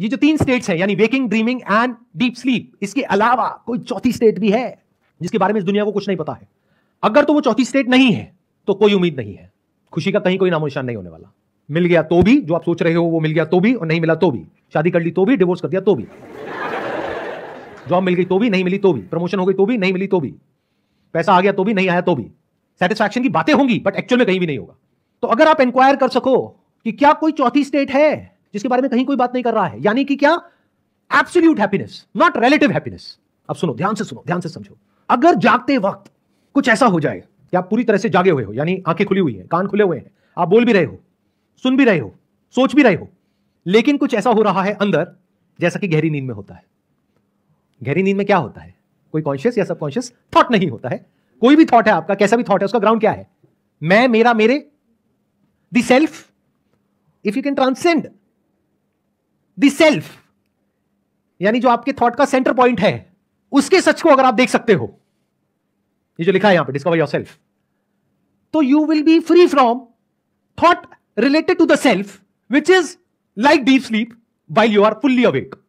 ये जो तीन स्टेट्स है यानी waking dreaming and deep sleep इसके अलावा कोई चौथी स्टेट भी है जिसके बारे में इस दुनिया को कुछ नहीं पता है अगर तो वो चौथी स्टेट नहीं है तो कोई उम्मीद नहीं है खुशी का कहीं कोई निशान नहीं होने वाला मिल गया तो भी जो आप सोच रहे हो वो मिल गया तो भी और नहीं मिला तो भी शादी कर ली तो भी डिवोर्स कर दिया तो भी जॉब मिल गई तो भी नहीं मिली तो भी प्रमोशन हो गई तो भी नहीं मिली तो भी पैसा आ गया तो भी नहीं आया तो भी सेटिस्फैक्शन की बातें होंगी बट एक्चुअल में कहीं भी नहीं होगा तो अगर आप इंक्वायर कर सको कि क्या कोई चौथी स्टेट है जिसके बारे में कहीं कोई बात नहीं कर रहा है यानी कि क्या absolute happiness not relative happiness अब सुनो ध्यान से सुनो ध्यान से समझो अगर जागते वक्त कुछ ऐसा हो जाए कि आप पूरी तरह से जागे हुए हो यानी आंखें खुली हुई है कान खुले हुए हैं आप बोल भी रहे हो सुन भी रहे हो सोच भी रहे हो लेकिन कुछ ऐसा हो रहा है अंदर जैसा कि गहरी नींद में होता है गहरी नींद में क्या होता है कोई कॉन्शियस या सबकॉन्शियस थॉट नहीं होता है कोई भी थॉट है आपका कैसा भी थॉट है उसका ग्राउंड क्या है मैं मेरा मेरे the self if you can transcend the self यानी जो आपके थॉट का सेंटर पॉइंट है उसके सच को अगर आप देख सकते हो ये जो लिखा है यहां पे डिस्कवर योर सेल्फ तो you will be free from thought related to the self which is like deep sleep while you are fully awake